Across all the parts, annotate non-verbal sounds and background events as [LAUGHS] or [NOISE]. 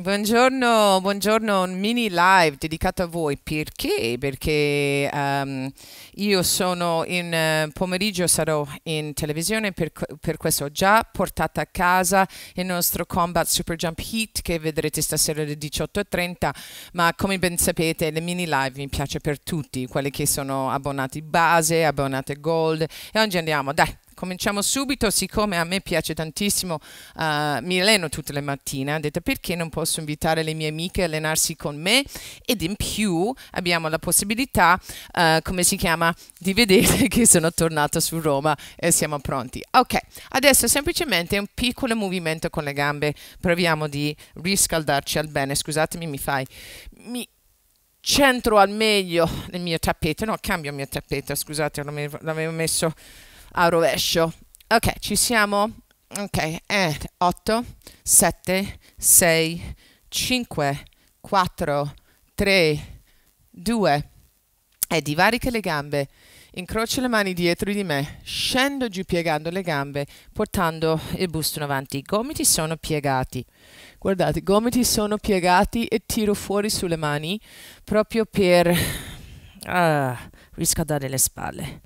Buongiorno, buongiorno, un mini live dedicato a voi. Perché? Perché um, io sono in uh, pomeriggio, sarò in televisione, per, per, questo ho già portato a casa il nostro Combat Super Jump Heat che vedrete stasera alle 18.30, ma come ben sapete le mini live mi piace per tutti, quelli che sono abbonati base, abbonati gold e oggi andiamo, dai, cominciamo subito, siccome a me piace tantissimo uh, alleno tutte le mattine, ha detto perché non posso invitare le mie amiche a allenarsi con me ed in più abbiamo la possibilità, uh, come si chiama, di vedere [LAUGHS] che sono tornata su Roma e siamo pronti. Ok, adesso semplicemente un piccolo movimento con le gambe, proviamo di riscaldarci al bene, scusatemi mi fai... Mi centro al meglio nel mio tappeto, no cambio il mio tappeto, scusate l'avevo messo a rovescio. Ok, ci siamo? Ok, eh, 8, 7, 6, 5, 4, 3, 2. E divarica le gambe, incrocio le mani dietro di me, scendo giù piegando le gambe, portando il busto in avanti. I gomiti sono piegati. Guardate, i gomiti sono piegati e tiro fuori sulle mani proprio per ah, riscaldare le spalle.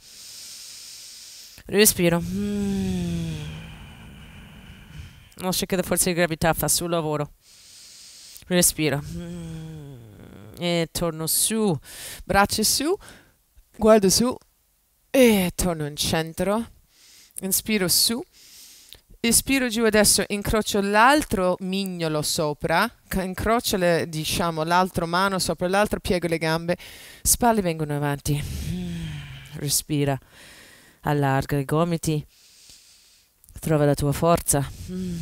Respiro. Mm. Lascia che la forza di gravità fa sul lavoro. Respiro. Mm. E torno su. Braccia su. Guardo su. E torno in centro. Inspiro su. Espiro giù adesso, incrocio l'altro mignolo sopra, incrocio le, diciamo l'altra mano sopra l'altro, piego le gambe, spalle vengono avanti. Mm. Respira allarga i gomiti, trova la tua forza. Mm.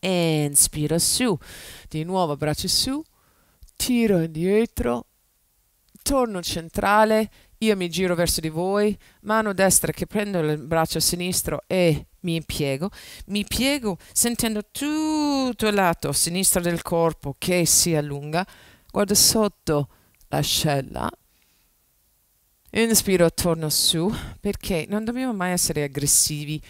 E inspira su, di nuovo braccio su, tiro indietro, torno centrale, io mi giro verso di voi, mano destra che prendo il braccio sinistro e mi piego, mi piego sentendo tutto il lato sinistro del corpo che si allunga, guardo sotto l'ascella inspiro torno su perché non dobbiamo mai essere aggressivi,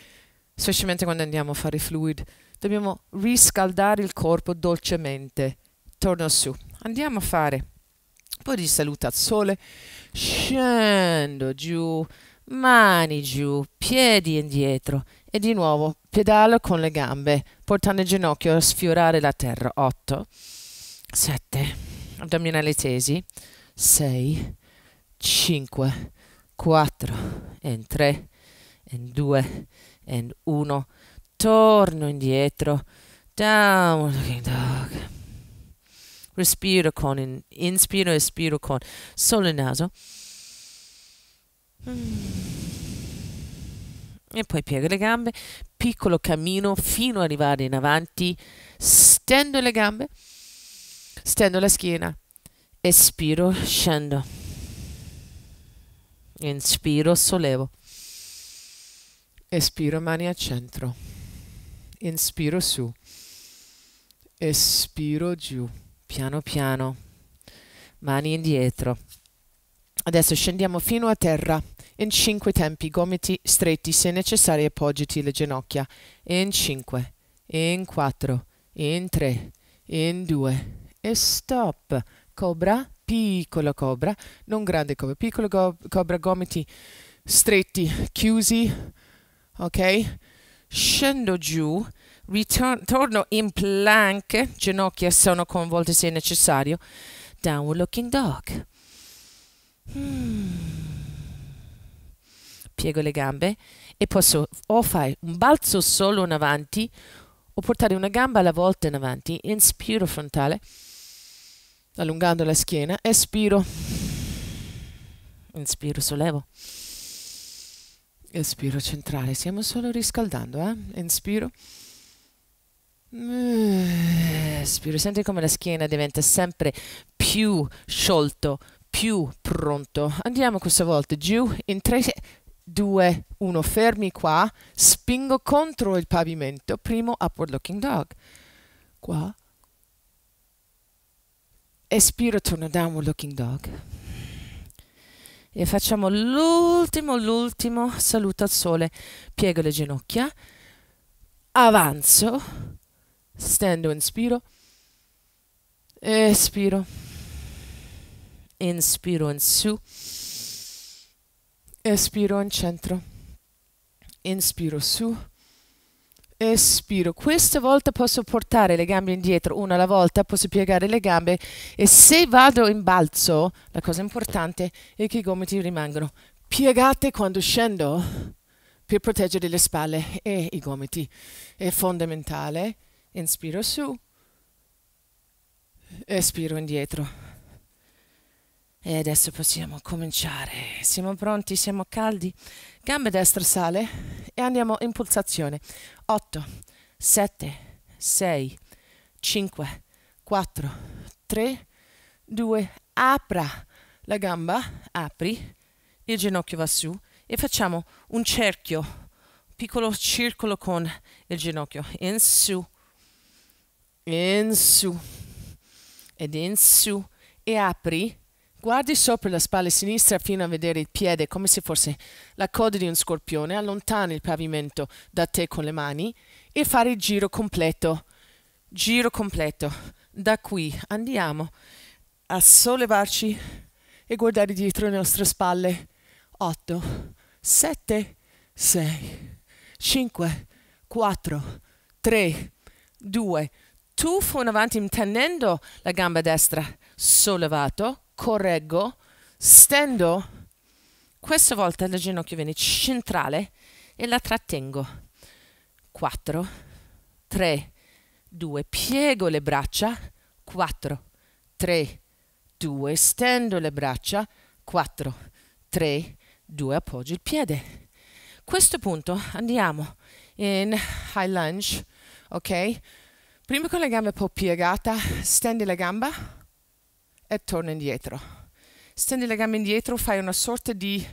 specialmente quando andiamo a fare fluid. Dobbiamo riscaldare il corpo dolcemente. Torno su. Andiamo a fare un po' di salute al sole. Scendo giù, mani giù, piedi indietro e di nuovo pedalo con le gambe, portando il ginocchio a sfiorare la terra. 8, 7, addominali tesi, 6, 5, 4, e 3, 2, e 1. Torno indietro. Down looking dog. Respiro con, in, inspiro, e espiro con solo il naso. Mm. E poi piego le gambe, piccolo cammino fino ad arrivare in avanti, stendo le gambe, stendo la schiena, espiro, scendo. Inspiro, sollevo. Espiro, mani al centro. Inspiro su. Espiro giù. Piano piano. Mani indietro. Adesso scendiamo fino a terra. In cinque tempi, gomiti stretti se necessario, appoggiati le ginocchia. In cinque, in quattro, in tre, in due. e stop. Cobra piccola cobra, non grande cobra, piccola go cobra, gomiti stretti, chiusi, ok? Scendo giù, torno in plank, ginocchia sono convolte se necessario, downward looking dog. Hmm. Piego le gambe e posso o fare un balzo solo in avanti o portare una gamba alla volta in avanti, inspiro frontale allungando la schiena, espiro, inspiro, sollevo, espiro centrale, stiamo solo riscaldando, eh? inspiro, espiro, senti come la schiena diventa sempre più sciolto, più pronto, andiamo questa volta giù in 3, 2, 1, fermi qua, spingo contro il pavimento, primo upward looking dog, qua, espiro torno downward looking dog e facciamo l'ultimo l'ultimo saluto al sole piego le ginocchia avanzo stendo inspiro espiro inspiro in su espiro in centro inspiro su Espiro, questa volta posso portare le gambe indietro una alla volta, posso piegare le gambe e se vado in balzo, la cosa importante è che i gomiti rimangono piegate quando scendo per proteggere le spalle e i gomiti. È fondamentale. Inspiro su, espiro indietro. E adesso possiamo cominciare. Siamo pronti, siamo caldi. Gambe destra sale e andiamo in pulsazione. 8, 7, 6, 5, 4, 3, 2. Apra la gamba, apri, il ginocchio va su e facciamo un cerchio, piccolo circolo con il ginocchio. In su, in su ed in su e apri Guardi sopra la spalla sinistra fino a vedere il piede come se fosse la coda di un scorpione, allontani il pavimento da te con le mani e fare il giro completo. Giro completo. Da qui andiamo a sollevarci e guardare dietro le nostre spalle. 8, 7, 6, 5, 4, 3, 2. Tuffo in avanti tenendo la gamba destra sollevato correggo, stendo questa volta le ginocchia viene centrale e la trattengo. 4, 3, 2, piego le braccia, 4, 3, 2, stendo le braccia, 4, 3, 2, appoggio il piede. A questo punto andiamo in high lunge, ok? Prima con le gambe un po' piegata, stendi la gamba, e torna indietro. Stendi le gambe indietro, fai una sorta di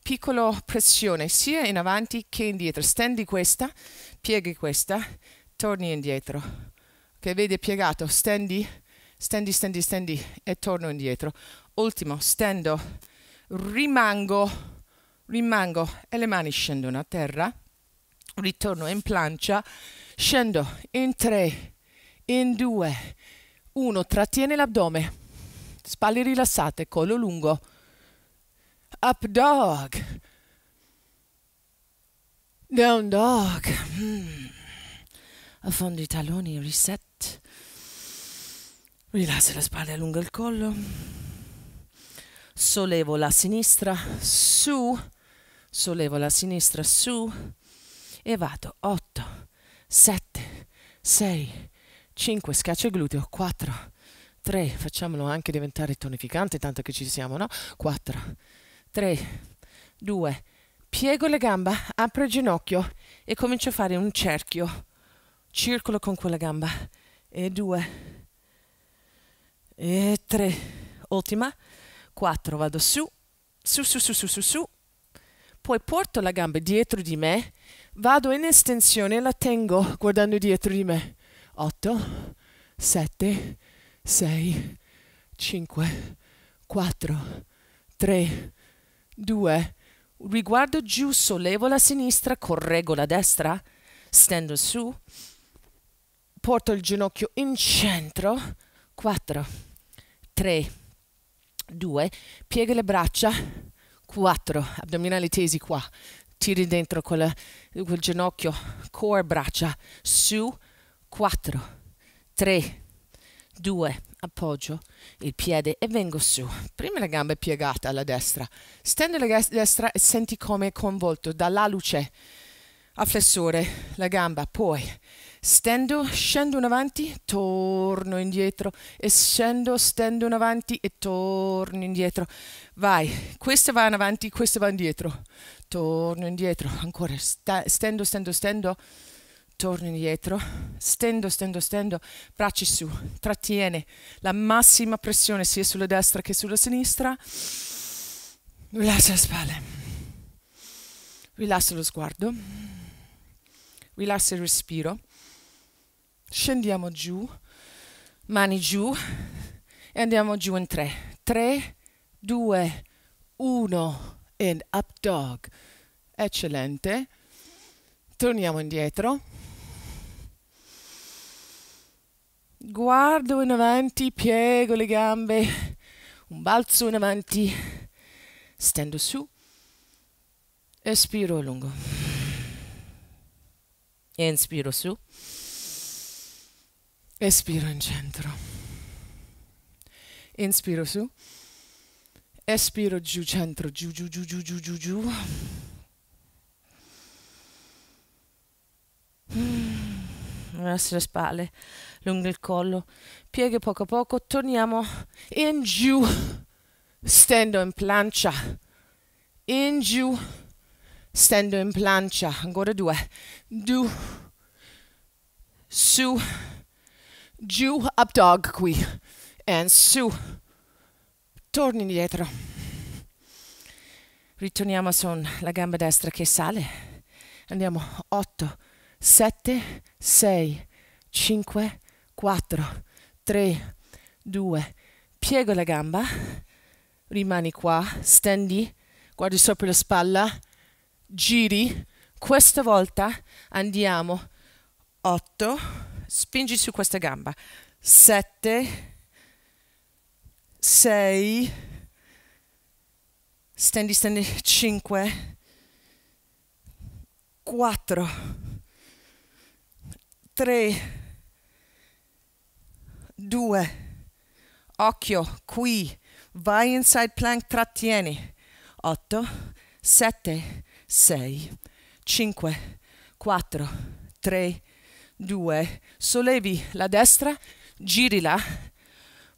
piccola pressione sia in avanti che indietro. Stendi questa, pieghi questa, torni indietro. Ok, vedi piegato, stendi, stendi, stendi, stendi e torno indietro. Ultimo, stendo, rimango, rimango e le mani scendono a terra, ritorno in plancia, scendo in 3, in 2, 1, trattieni l'addome spalle rilassate, collo lungo. Up dog. Down dog. Hmm. Affondo i talloni, reset. Rilasso le spalle, allungo il collo. Sollevo la sinistra su. Sollevo la sinistra su. E vado 8, 7, 6, 5, Scaccio il gluteo, 4, 3, facciamolo anche diventare tonificante, tanto che ci siamo, no? 4, 3, 2, piego le gamba, apro il ginocchio e comincio a fare un cerchio, circolo con quella gamba, e 2, e 3, ultima, 4, vado su, su, su, su, su, su, su, poi porto la gamba dietro di me, vado in estensione e la tengo guardando dietro di me, 8, 7, 8, 6, 5, 4, 3, 2. Riguardo giù, sollevo la sinistra, correggo la destra, stendo su, porto il ginocchio in centro. 4, 3, 2. Piega le braccia. 4. Addominali tesi qua. Tiri dentro quella, quel ginocchio, core, braccia. Su. 4, 3, 2. 2. Appoggio il piede e vengo su. Prima la gamba è piegata alla destra. Stendo la destra e senti come è coinvolto dalla luce. a flessore la gamba. Poi stendo, scendo in avanti, torno indietro e scendo, stendo in avanti e torno indietro. Vai, questa va in avanti, questa va indietro. Torno indietro, ancora. Sta, stendo, stendo, stendo torno indietro, stendo, stendo, stendo, braccia su, trattiene la massima pressione sia sulla destra che sulla sinistra, rilassa le spalle, rilassa lo sguardo, rilassa il respiro, scendiamo giù, mani giù e andiamo giù in 3, 3, 2, 1 and up dog, eccellente, torniamo indietro guardo in avanti, piego le gambe, un balzo in avanti, stendo su, espiro a lungo, inspiro su, espiro in centro, inspiro su, espiro giù, centro, giù, giù, giù, giù, giù, giù, giù. verso le spalle, lungo il collo. Pieghe poco a poco, torniamo in giù. Stendo in plancia. In giù. Stendo in plancia. Ancora due. Du. Su. Giù, up dog qui. E su. Torni indietro. Ritorniamo su la gamba destra che sale. Andiamo 8 7, 6, 5, 4, 3, 2. Piego la gamba, rimani qua, stendi, guardi sopra la spalla, giri. Questa volta andiamo 8, spingi su questa gamba, 7, 6, stendi, stendi, 5, 4, 3, 2, occhio, qui, vai in side plank, trattieni, 8, 7, 6, 5, 4, 3, 2, sollevi la destra, girila,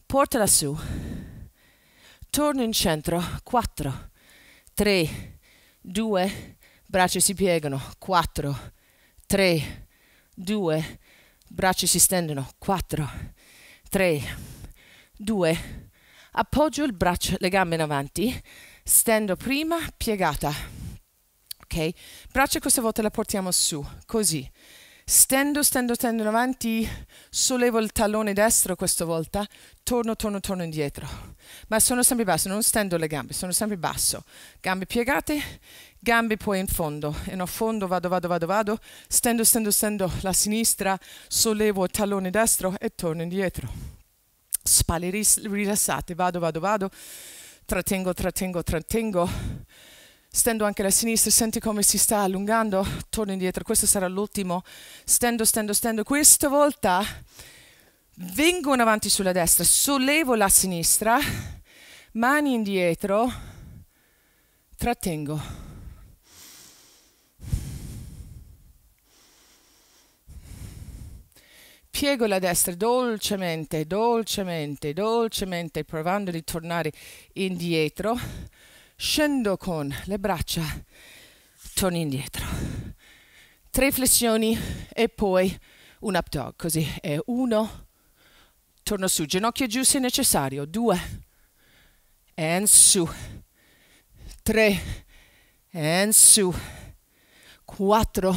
portala su, torno in centro, 4, 3, 2, braccia si piegano, 4, 3, 2, braccia si stendono, 4, 3, 2, appoggio il braccio, le gambe in avanti, stendo prima, piegata, ok? Braccia questa volta la portiamo su, così. Stendo, stendo, stendo in avanti, sollevo il tallone destro questa volta, torno, torno, torno indietro. Ma sono sempre basso, non stendo le gambe, sono sempre basso. Gambe piegate, gambe poi in fondo, in fondo vado, vado, vado, vado, stendo, stendo, stendo la sinistra, sollevo il tallone destro e torno indietro. Spalle rilassate, vado, vado, vado, trattengo, trattengo, trattengo, stendo anche la sinistra, senti come si sta allungando, torno indietro, questo sarà l'ultimo, stendo, stendo, stendo, questa volta vengo in avanti sulla destra, sollevo la sinistra, mani indietro, trattengo Piego la destra dolcemente, dolcemente, dolcemente, provando di tornare indietro. Scendo con le braccia, torno indietro. Tre flessioni e poi un up dog, così è uno, torno su, ginocchio giù se necessario, due, and su, tre, and su, quattro,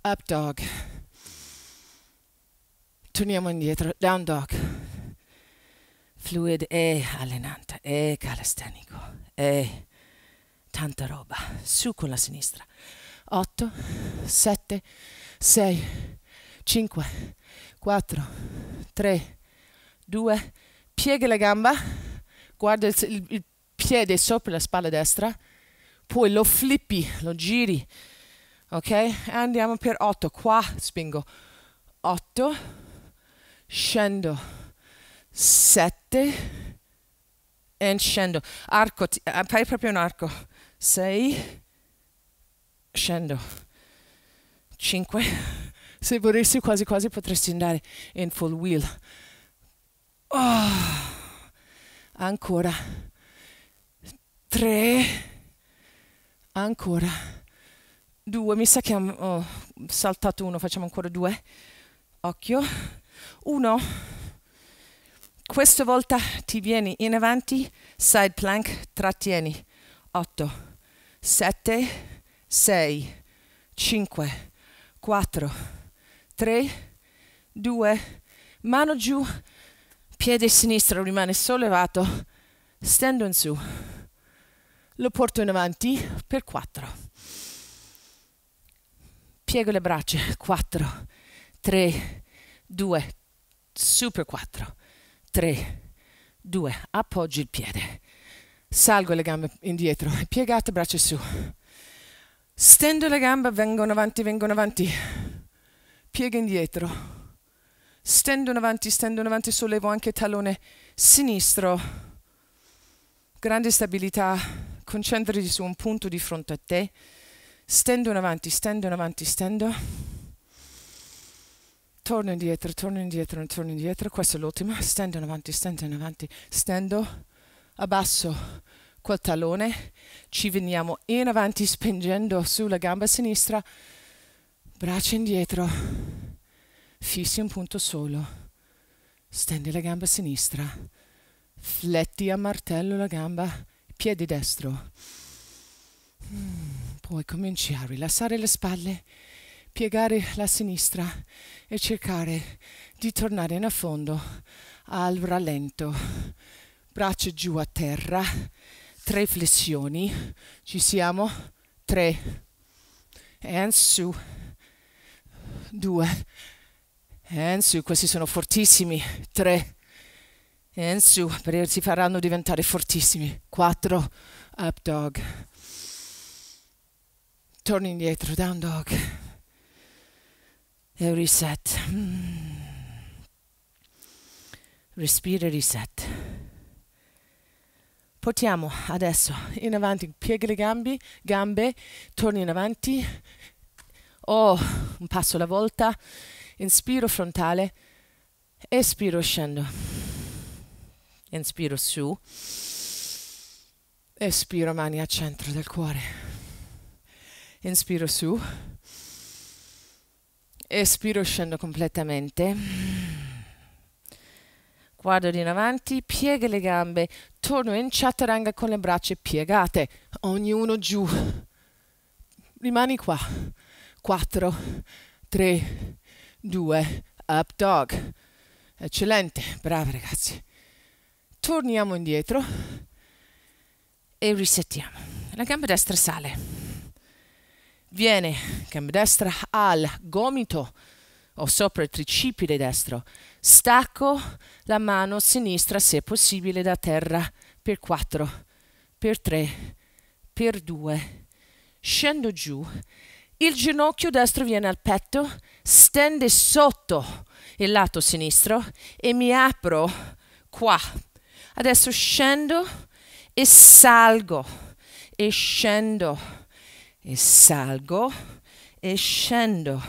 up dog torniamo indietro. Down dog. Fluid e eh, allenante, e eh, calistenico, e eh, tanta roba. Su con la sinistra. 8, 7, 6, 5, 4, 3, 2. Piega la gamba, guarda il, il piede sopra la spalla destra, poi lo flippi, lo giri. Ok? Andiamo per 8. Qua spingo. 8 scendo, sette, e scendo, arco, eh, fai proprio un arco, sei, scendo, cinque, [LAUGHS] se vorresti quasi quasi potresti andare in full wheel, oh, ancora, tre, ancora, due, mi sa che ho saltato uno, facciamo ancora due, occhio, uno, questa volta ti vieni in avanti, side plank, trattieni. 8, 7, 6, 5, 4, 3, 2, mano giù, piede sinistro rimane sollevato, stendo in su, lo porto in avanti per 4, piego le braccia, 4, 3, 2, Super 4, 3, 2, appoggi il piede, salgo le gambe indietro, [LAUGHS] piegate, braccia su, stendo le gambe, vengono avanti, vengono avanti, piega indietro, stendono avanti, stendono avanti, sollevo anche il tallone sinistro, grande stabilità, concentrati su un punto di fronte a te, stendo in avanti, stendo in avanti, stendo torno indietro, torno indietro, torno indietro, questa è l'ultima, stendo in avanti, stendo in avanti, stendo, abbasso quel tallone, ci veniamo in avanti spingendo sulla gamba sinistra, braccia indietro, fissi un punto solo, stendi la gamba sinistra, fletti a martello la gamba, piedi destro. Mm, Poi cominci a rilassare le spalle, piegare la sinistra e cercare di tornare in fondo al rallento. Braccia giù a terra, tre flessioni, ci siamo, tre, e su, due, e su, questi sono fortissimi, tre, e su, si faranno diventare fortissimi, quattro, up dog, torni indietro, down dog e un reset. Mm. Respira e reset. Portiamo adesso in avanti, piega le gambe, gambe, torni in avanti. Oh, un passo alla volta. Inspiro frontale, espiro scendo. Inspiro su. Espiro mani al centro del cuore. Inspiro su Espiro, scendo completamente. Guardo in avanti, piega le gambe, torno in chaturanga con le braccia piegate, ognuno giù. Rimani qua. 4, 3, 2, up dog. Eccellente, bravi ragazzi. Torniamo indietro e risettiamo. La gamba destra sale. Viene, gamba destra, al gomito o sopra il tricipite destro. Stacco la mano sinistra, se possibile, da terra per 4, per 3, per 2. Scendo giù. Il ginocchio destro viene al petto, stende sotto il lato sinistro e mi apro qua. Adesso scendo e salgo e scendo e salgo e scendo.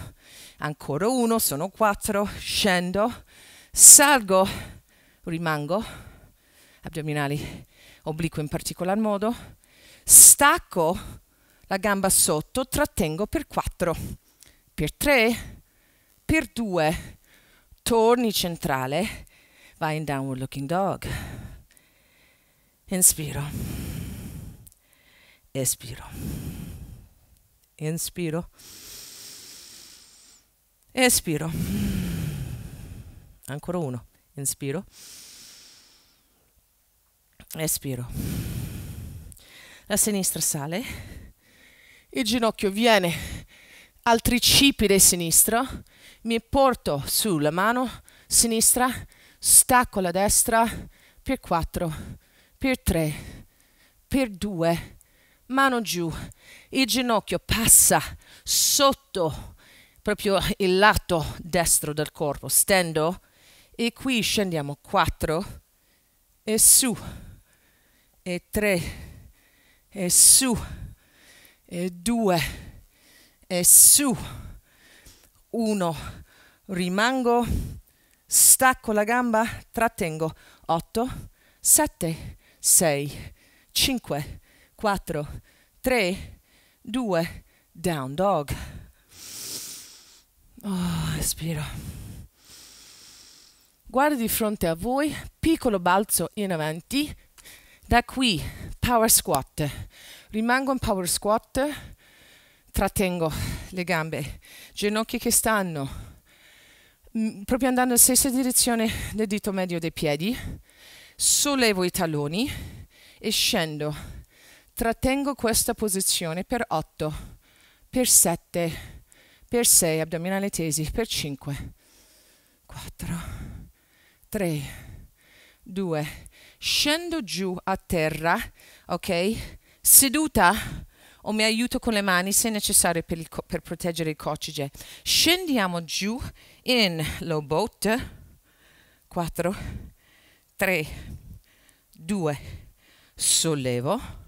Ancora uno, sono quattro, scendo, salgo, rimango, addominali, obliquo in particolar modo, stacco la gamba sotto, trattengo per quattro, per tre, per due, torni centrale, vai in downward looking dog. Inspiro. Espiro inspiro, espiro, ancora uno, inspiro, espiro, la sinistra sale, il ginocchio viene al tricipite sinistro, mi porto sulla mano sinistra, stacco la destra per 4, per 3, per 2, mano giù, il ginocchio passa sotto proprio il lato destro del corpo, stendo e qui scendiamo 4 e su e 3 e su e 2 e su 1 rimango stacco la gamba trattengo 8 7 6 5 4, 3, 2, down dog. Oh, espiro. Guardo di fronte a voi, piccolo balzo in avanti. Da qui, power squat. Rimango in power squat, trattengo le gambe, ginocchia che stanno, mm, proprio andando nella stessa direzione del dito medio dei piedi, sollevo i talloni e scendo trattengo questa posizione per 8, per 7, per 6, abdominale tesi, per 5, 4, 3, 2, scendo giù a terra, ok? Seduta o mi aiuto con le mani se necessario per, per proteggere il coccige. Scendiamo giù in low boat, 4, 3, 2, sollevo,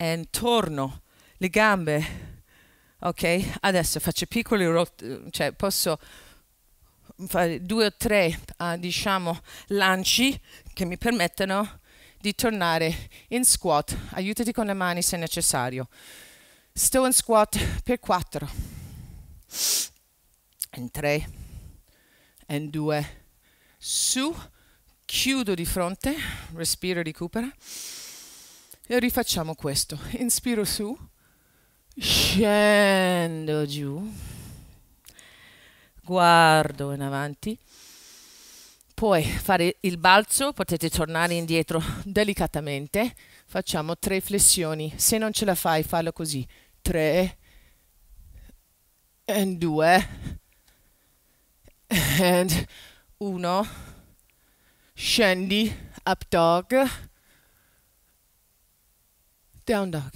e torno le gambe. Ok? Adesso faccio piccoli rotti, cioè posso fare due o tre, uh, diciamo, lanci che mi permettono di tornare in squat. Aiutati con le mani se necessario. Sto in squat per 4. In 3. In 2. Su. Chiudo di fronte. Respiro, recupera. E rifacciamo questo. Inspiro su, scendo giù, guardo in avanti. Poi fare il balzo, potete tornare indietro delicatamente. Facciamo tre flessioni. Se non ce la fai, fallo così. Tre, and due, and uno. Scendi, up dog Down dog.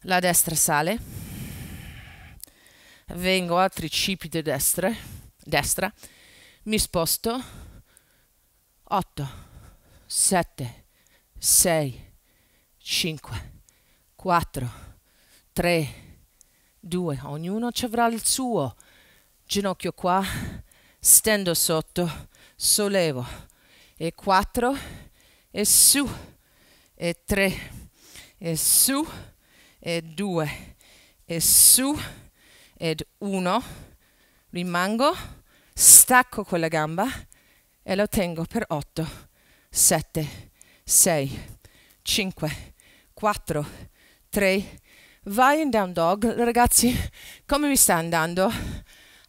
La destra sale. Vengo a tricipite destre, destra. Mi sposto. 8, 7, 6, 5, 4, 3, 2. Ognuno ci avrà il suo. Ginocchio qua. Stendo sotto. Sollevo. E 4. E su e tre e su e due e su ed uno rimango stacco quella gamba e lo tengo per 8 7 6 5 4 3 vai in down dog ragazzi come vi sta andando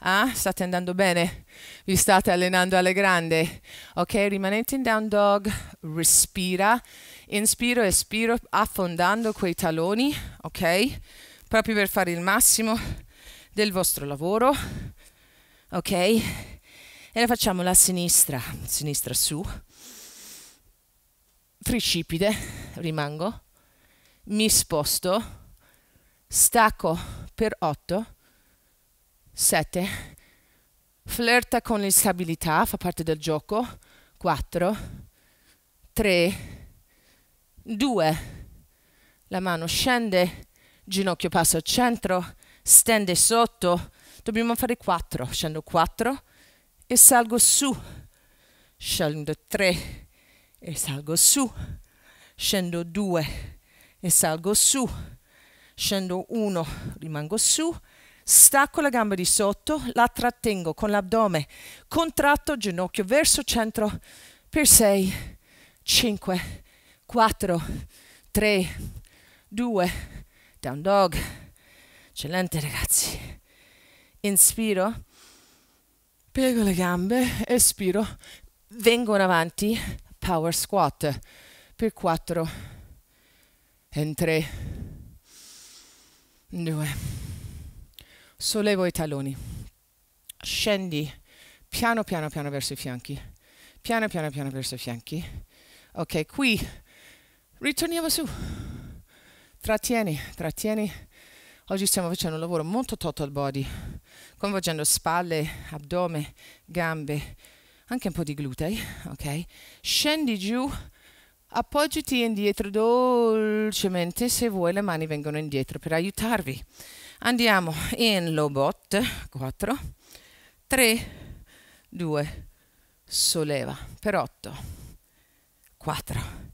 Ah, state andando bene, vi state allenando alle grandi. Ok, rimanete in down dog, respira inspiro, espiro, affondando quei taloni, ok? Proprio per fare il massimo del vostro lavoro, ok? E la facciamo la sinistra, sinistra su, tricipite, rimango, mi sposto, stacco per 8, 7, flirta con l'instabilità, fa parte del gioco, 4, 3, 2, la mano scende, ginocchio passa al centro, stende sotto, dobbiamo fare 4, scendo 4 e salgo su, scendo 3 e salgo su, scendo 2 e salgo su, scendo 1, rimango su, stacco la gamba di sotto, la trattengo con l'addome, contratto ginocchio verso centro per 6, 5, 4, 3, 2, down dog. Eccellente ragazzi. Inspiro, piego le gambe, espiro, vengo in avanti, power squat per 4 in 3, 2. Sollevo i talloni, scendi piano piano piano verso i fianchi, piano piano piano verso i fianchi. Ok, qui ritorniamo su. Trattieni, trattieni. Oggi stiamo facendo un lavoro molto total body, coinvolgendo spalle, addome, gambe, anche un po' di glutei, ok? Scendi giù, appoggiati indietro dolcemente se vuoi, le mani vengono indietro per aiutarvi. Andiamo in low bot, 4, 3, 2, solleva per 8, 4,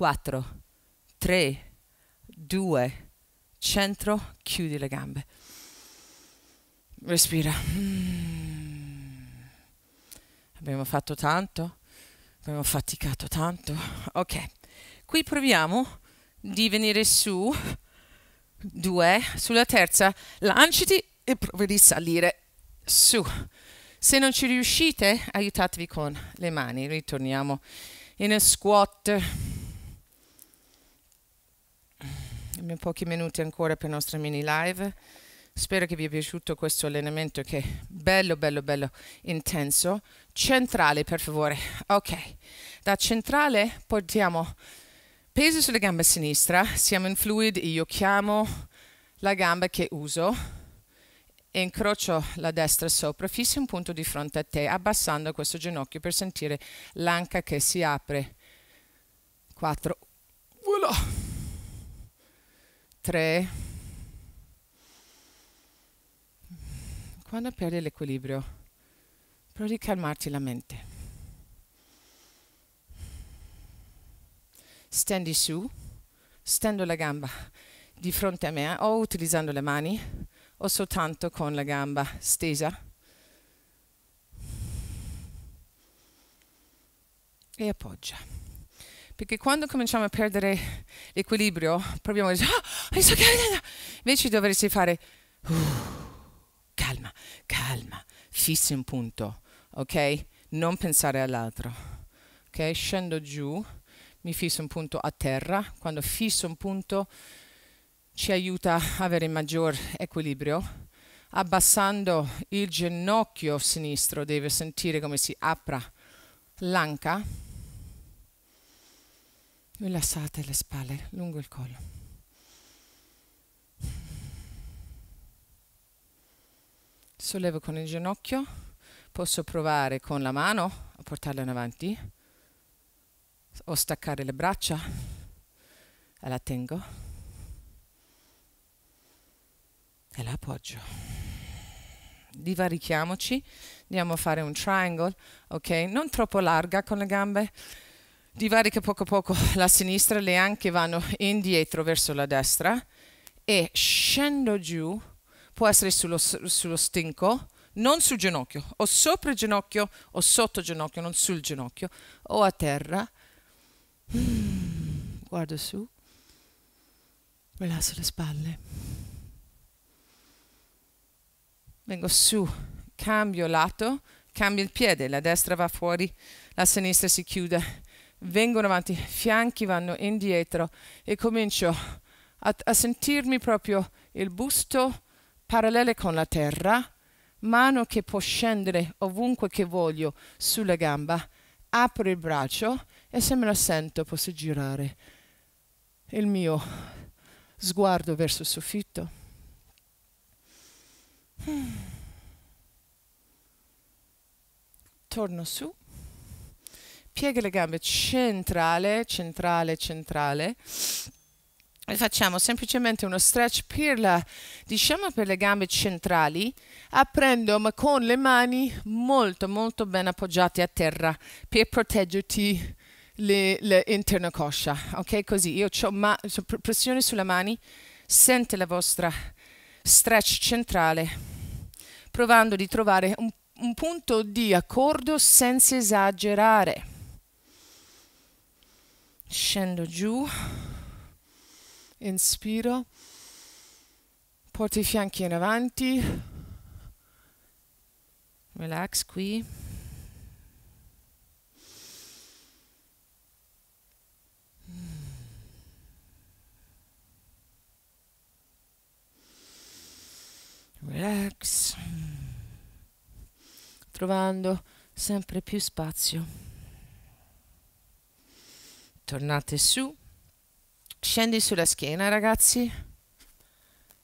4, 3, 2, centro, chiudi le gambe. Respira. Mm. Abbiamo fatto tanto, abbiamo faticato tanto. Ok, qui proviamo di venire su. Due, sulla terza lanciti e provi di salire su. Se non ci riuscite, aiutatevi con le mani. Ritorniamo in squat. Abbiamo pochi minuti ancora per la nostra mini live. Spero che vi sia piaciuto questo allenamento che è bello, bello, bello intenso. Centrale, per favore. Ok, da centrale portiamo peso sulla gamba sinistra, siamo in fluid, io chiamo la gamba che uso, incrocio la destra sopra, fissi un punto di fronte a te, abbassando questo ginocchio per sentire l'anca che si apre. 4. Voilà tre. Quando perdi l'equilibrio, provi a calmarti la mente. Stendi su, stendo la gamba di fronte a me eh, o utilizzando le mani o soltanto con la gamba stesa. E appoggia perché quando cominciamo a perdere l'equilibrio proviamo a dire ah, oh, so invece dovresti fare uh, calma, calma, fissi un punto, ok? Non pensare all'altro, ok? Scendo giù, mi fisso un punto a terra, quando fisso un punto ci aiuta ad avere maggior equilibrio. Abbassando il ginocchio sinistro deve sentire come si apra l'anca Rilassate le spalle lungo il collo. Sollevo con il ginocchio, posso provare con la mano a portarla in avanti o staccare le braccia, e la tengo e la appoggio. Divarichiamoci, andiamo a fare un triangle, ok? Non troppo larga con le gambe divarica poco a poco la sinistra, le anche vanno indietro verso la destra e scendo giù, può essere sullo, sullo stinco, non sul ginocchio, o sopra il ginocchio o sotto il ginocchio, non sul ginocchio, o a terra. Mm, guardo su, rilasso le spalle. Vengo su, cambio lato, cambio il piede, la destra va fuori, la sinistra si chiude vengono avanti, fianchi vanno indietro e comincio a, a sentirmi proprio il busto parallelo con la terra, mano che può scendere ovunque che voglio sulla gamba, apro il braccio e se me lo sento posso girare il mio sguardo verso il soffitto. Hmm. Torno su piega le gambe centrale, centrale, centrale. E facciamo semplicemente uno stretch per, la, diciamo per le gambe centrali, aprendo ma con le mani molto molto ben appoggiate a terra per proteggerti l'interna coscia. Ok, così io ho ma- pressione sulle mani, sente la vostra stretch centrale, provando di trovare un, un punto di accordo senza esagerare scendo giù, inspiro, porto i fianchi in avanti, relax qui. Relax, trovando sempre più spazio tornate su scendi sulla schiena ragazzi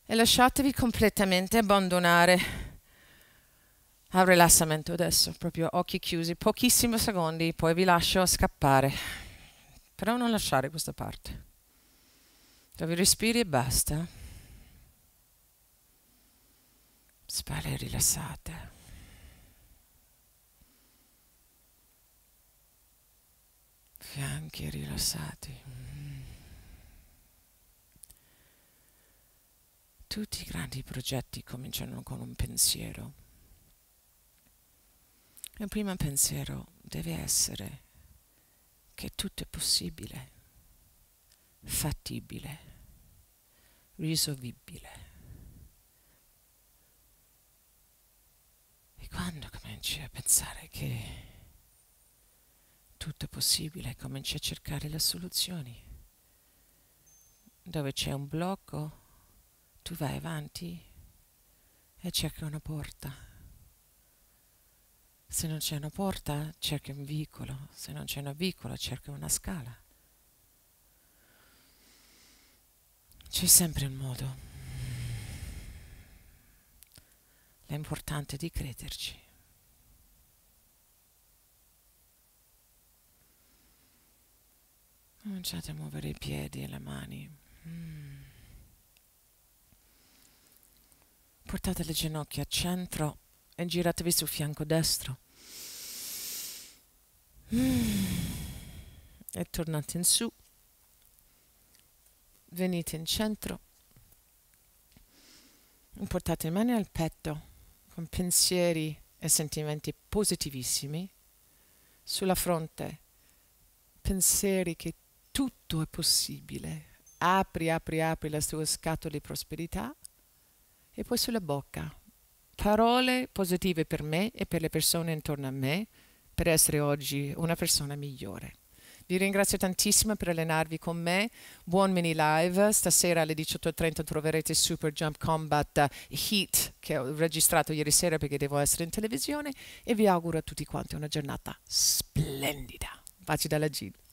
e lasciatevi completamente abbandonare al rilassamento adesso, proprio occhi chiusi, pochissimi secondi, poi vi lascio scappare. Però non lasciare questa parte. Dove respiri e basta. Spalle rilassate. fianchi rilassati, tutti i grandi progetti cominciano con un pensiero. Il primo pensiero deve essere che tutto è possibile, fattibile, risolvibile. E quando cominci a pensare che tutto è possibile, cominci a cercare le soluzioni. Dove c'è un blocco, tu vai avanti e cerchi una porta. Se non c'è una porta, cerchi un vicolo. Se non c'è un vicolo, cerchi una scala. C'è sempre un modo. L'importante è di crederci. Cominciate a muovere i piedi e le mani. Mm. Portate le ginocchia a centro e giratevi sul fianco destro. Mm. E tornate in su. Venite in centro. Portate le mani al petto con pensieri e sentimenti positivissimi. Sulla fronte, pensieri che tutto è possibile. Apri, apri, apri la tua scatola di prosperità e poi sulla bocca. Parole positive per me e per le persone intorno a me per essere oggi una persona migliore. Vi ringrazio tantissimo per allenarvi con me. Buon mini live. Stasera alle 18.30 troverete Super Jump Combat Heat che ho registrato ieri sera perché devo essere in televisione e vi auguro a tutti quanti una giornata splendida. Baci dalla Gil.